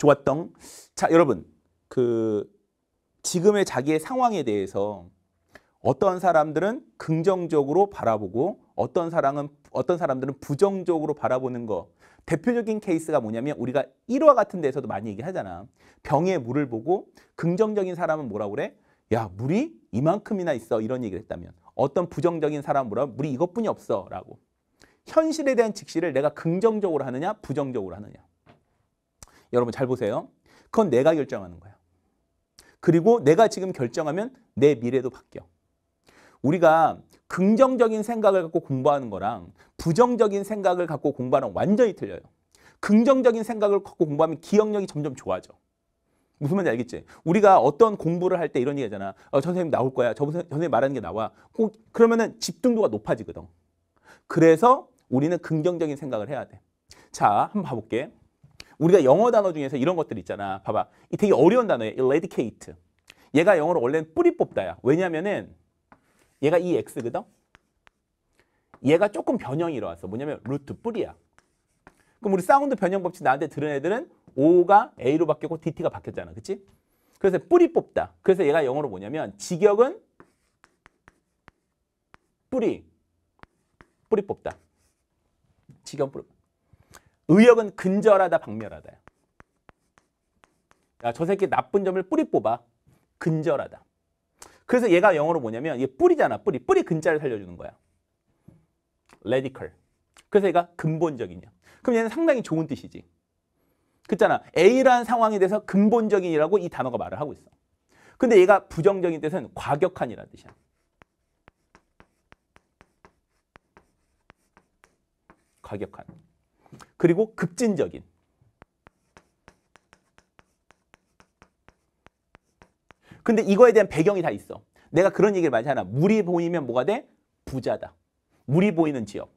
좋았던 자 여러분 그 지금의 자기의 상황에 대해서 어떤 사람들은 긍정적으로 바라보고 어떤 사람은 어떤 사람들은 부정적으로 바라보는 거 대표적인 케이스가 뭐냐면 우리가 1화 같은 데서도 많이 얘기하잖아 병에 물을 보고 긍정적인 사람은 뭐라고 그래 야 물이 이만큼이나 있어 이런 얘기를 했다면 어떤 부정적인 사람 은 뭐라 고 물이 이것뿐이 없어 라고 현실에 대한 직시를 내가 긍정적으로 하느냐 부정적으로 하느냐 여러분 잘 보세요. 그건 내가 결정하는 거야. 그리고 내가 지금 결정하면 내 미래도 바뀌어. 우리가 긍정적인 생각을 갖고 공부하는 거랑 부정적인 생각을 갖고 공부하는 완전히 틀려요. 긍정적인 생각을 갖고 공부하면 기억력이 점점 좋아져. 무슨 말인지 알겠지? 우리가 어떤 공부를 할 때 이런 얘기 하잖아. 어, 선생님 나올 거야. 저 선생님 말하는 게 나와. 꼭 그러면은 집중도가 높아지거든. 그래서 우리는 긍정적인 생각을 해야 돼. 자, 한번 봐볼게. 우리가 영어 단어 중에서 이런 것들 있잖아. 봐봐. 이 되게 어려운 단어예요. eradicate. 얘가 영어로 원래는 뿌리 뽑다야. 왜냐면은 얘가 이 x거든. 얘가 조금 변형이 일어났어. 뭐냐면 루트 뿌리야. 그럼 우리 사운드 변형 법칙 나한테 들은 애들은 O가 A로 바뀌고 DT가 바뀌었잖아. 그치? 그래서 뿌리 뽑다. 그래서 얘가 영어로 뭐냐면 직역은 뿌리. 뿌리 뽑다. 직역 뿌리. 의역은 근절하다, 박멸하다. 야, 저 새끼 나쁜 점을 뿌리 뽑아. 근절하다. 그래서 얘가 영어로 뭐냐면 이게 뿌리잖아. 뿌리. 뿌리 근자를 살려주는 거야. radical. 그래서 얘가 근본적이냐. 그럼 얘는 상당히 좋은 뜻이지. 그잖아. A라는 상황에 대해서 근본적인이라고 이 단어가 말을 하고 있어. 근데 얘가 부정적인 뜻은 과격한이라는 뜻이야. 과격한. 그리고 급진적인 근데 이거에 대한 배경이 다 있어. 내가 그런 얘기를 많이 하나. 물이 보이면 뭐가 돼? 부자다. 물이 보이는 지역.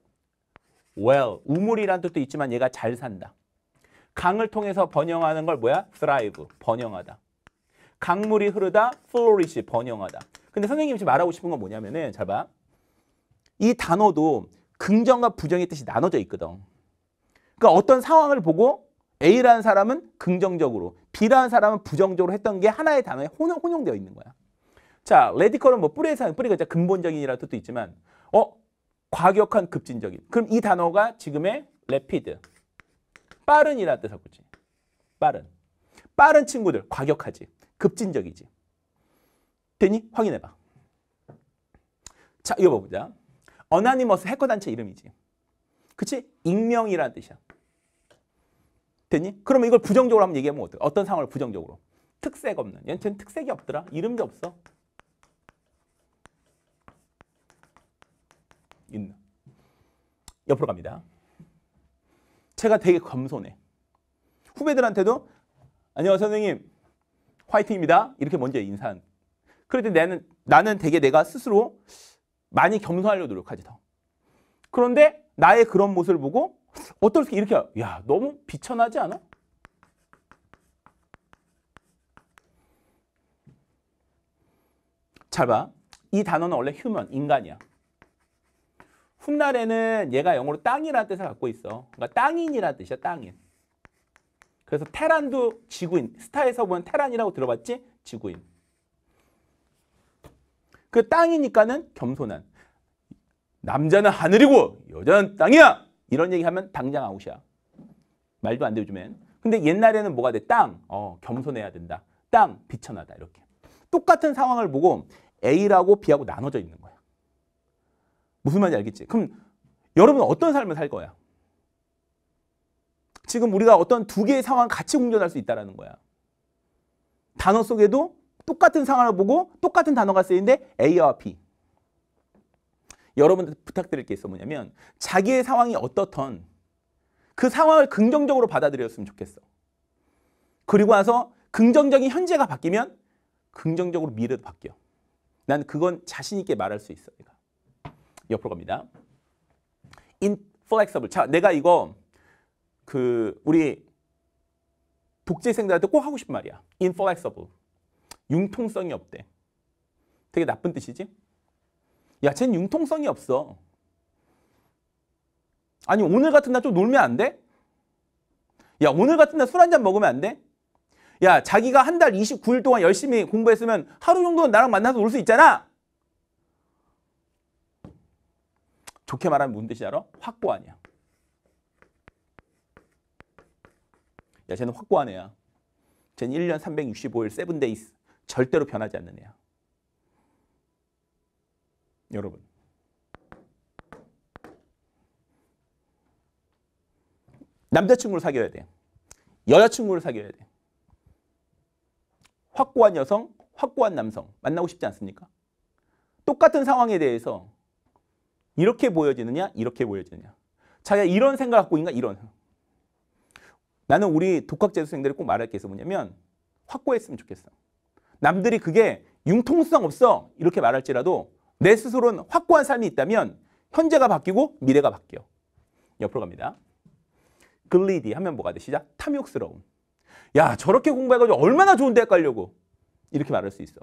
well, 우물이란 뜻도 있지만 얘가 잘 산다. 강을 통해서 번영하는 걸 뭐야? thrive, 번영하다. 강물이 흐르다, flourish, 번영하다. 근데 선생님이 지금 말하고 싶은 건 뭐냐면은 잘 봐. 이 단어도 긍정과 부정의 뜻이 나눠져 있거든. 그러니까 어떤 상황을 보고 A라는 사람은 긍정적으로, B라는 사람은 부정적으로 했던 게 하나의 단어에 혼용, 혼용되어 있는 거야. 자, 레디컬은 뭐 뿌리의 사용, 뿌리가 진짜 근본적인이라는 뜻도 있지만, 어, 과격한 급진적인. 그럼 이 단어가 지금의 레피드, 빠른이라는 뜻을 보지. 빠른. 빠른 친구들, 과격하지. 급진적이지. 되니? 확인해봐. 자, 이거 봐보자. 어나니머스 해커 단체 이름이지. 그치? 익명이라는 뜻이야. 됐니? 그러면 이걸 부정적으로 한번 얘기하면 어때? 어떤 상황을 부정적으로? 특색 없는. 얘는 특색이 없더라. 이름도 없어. 있나? 옆으로 갑니다. 제가 되게 검소해. 후배들한테도 안녕하세요 선생님 화이팅입니다. 이렇게 먼저 인사한. 그런데 나는, 나는 되게 내가 스스로 많이 겸손하려고 노력하지 더. 그런데 나의 그런 모습을 보고 어떻게 이렇게 야 너무 비천하지 않아? 잘 봐. 이 단어는 원래 휴먼, 인간이야. 훗날에는 얘가 영어로 땅이라는 뜻을 갖고 있어. 그러니까 땅인이라는 뜻이야, 땅인. 그래서 테란도 지구인, 스타에서 보는 테란이라고 들어봤지? 지구인. 그 땅이니까는 겸손한. 남자는 하늘이고 여자는 땅이야. 이런 얘기하면 당장 아웃이야. 말도 안 돼, 요즘엔. 근데 옛날에는 뭐가 돼? 땅. 어, 겸손해야 된다. 땅, 비천하다. 이렇게. 똑같은 상황을 보고 A라고 B하고 나눠져 있는 거야. 무슨 말인지 알겠지? 그럼 여러분은 어떤 삶을 살 거야? 지금 우리가 어떤 두 개의 상황 같이 공존할 수 있다는 거야. 단어 속에도 똑같은 상황을 보고 똑같은 단어가 쓰이는데 A와 B. 여러분들 부탁드릴 게 있어 뭐냐면 자기의 상황이 어떻던 그 상황을 긍정적으로 받아들였으면 좋겠어. 그리고 와서 긍정적인 현재가 바뀌면 긍정적으로 미래도 바뀌어. 난 그건 자신 있게 말할 수 있어. 내가. 옆으로 갑니다. inflexible. 자, 내가 이거 그 우리 독재생들한테 꼭 하고 싶은 말이야. inflexible. 융통성이 없대. 되게 나쁜 뜻이지? 야, 쟨 융통성이 없어. 아니, 오늘 같은 날 좀 놀면 안 돼? 야, 오늘 같은 날 술 한 잔 먹으면 안 돼? 야, 자기가 한 달 29일 동안 열심히 공부했으면 하루 정도는 나랑 만나서 놀 수 있잖아! 좋게 말하면 무 뜻이 알아? 확고하냐. 야, 쟤는 확고한 애야. 쟤는 1년 365일 세븐데이스 절대로 변하지 않는 애야. 여러분. 남자친구를 사귀어야 돼. 여자친구를 사귀어야 돼. 확고한 여성, 확고한 남성 만나고 싶지 않습니까? 똑같은 상황에 대해서 이렇게 보여지느냐, 이렇게 보여지느냐. 자기가 이런 생각 갖고 있는가, 이런. 나는 우리 독학 재수생들이 꼭 말할 게 있어 뭐냐면 확고했으면 좋겠어. 남들이 그게 융통성 없어 이렇게 말할지라도 내 스스로는 확고한 삶이 있다면 현재가 바뀌고 미래가 바뀌어. 옆으로 갑니다. 글리디 하면 뭐가 돼? 시작. 탐욕스러움. 야 저렇게 공부해가지고 얼마나 좋은 대학 가려고. 이렇게 말할 수 있어.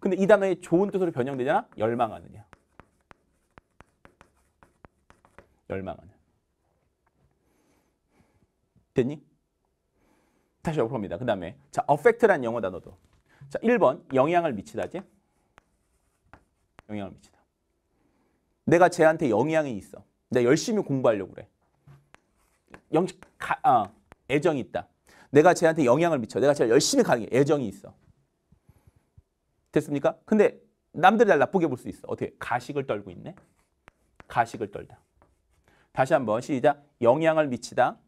근데 이 단어의 좋은 뜻으로 변형되잖 열망하느냐. 열망하느 됐니? 다시 옆으로 갑니다. 그 다음에 자, a f f 란 영어 단어도 자, 1번 영향을 미치다지. 영향을 미친다. 내가 쟤한테 영향이 있어. 내가 열심히 공부하려고 그래. 영, 가, 아, 애정이 있다. 내가 쟤한테 영향을 미쳐. 내가 쟤 열심히 가는 게 애정이 있어. 됐습니까? 근데 남들이 날 나쁘게 볼 수 있어. 어떻게? 가식을 떨고 있네. 가식을 떨다. 다시 한번 시작. 영향을 미치다.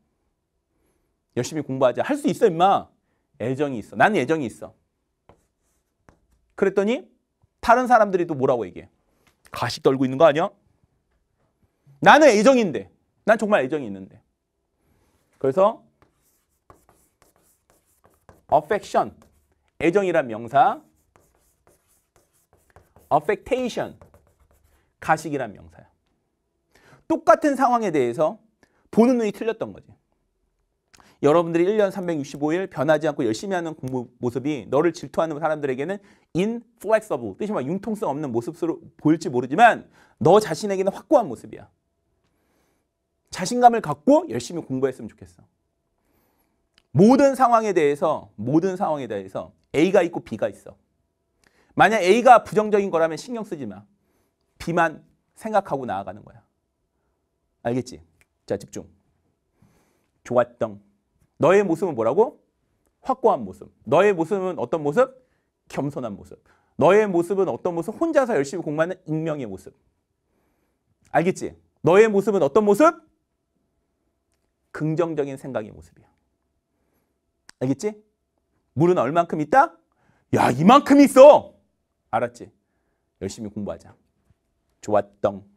열심히 공부하자. 할 수 있어 임마. 애정이 있어. 나는 애정이 있어. 그랬더니 다른 사람들이 또 뭐라고 얘기해? 가식 떨고 있는 거 아니야? 나는 애정인데. 난 정말 애정이 있는데. 그래서 affection 애정이란 명사 affectation 가식이란 명사야. 똑같은 상황에 대해서 보는 눈이 틀렸던 거지. 여러분들이 1년 365일 변하지 않고 열심히 하는 공부 모습이 너를 질투하는 사람들에게는 inflexible, 뜻이 막 융통성 없는 모습으로 보일지 모르지만 너 자신에게는 확고한 모습이야. 자신감을 갖고 열심히 공부했으면 좋겠어. 모든 상황에 대해서, 모든 상황에 대해서 A가 있고 B가 있어. 만약 A가 부정적인 거라면 신경 쓰지 마. B만 생각하고 나아가는 거야. 알겠지? 자, 집중. 좋았던 너의 모습은 뭐라고? 확고한 모습. 너의 모습은 어떤 모습? 겸손한 모습. 너의 모습은 어떤 모습? 혼자서 열심히 공부하는 익명의 모습. 알겠지? 너의 모습은 어떤 모습? 긍정적인 생각의 모습이야. 알겠지? 물은 얼만큼 있다? 야, 이만큼 있어! 알았지? 열심히 공부하자. 좋았던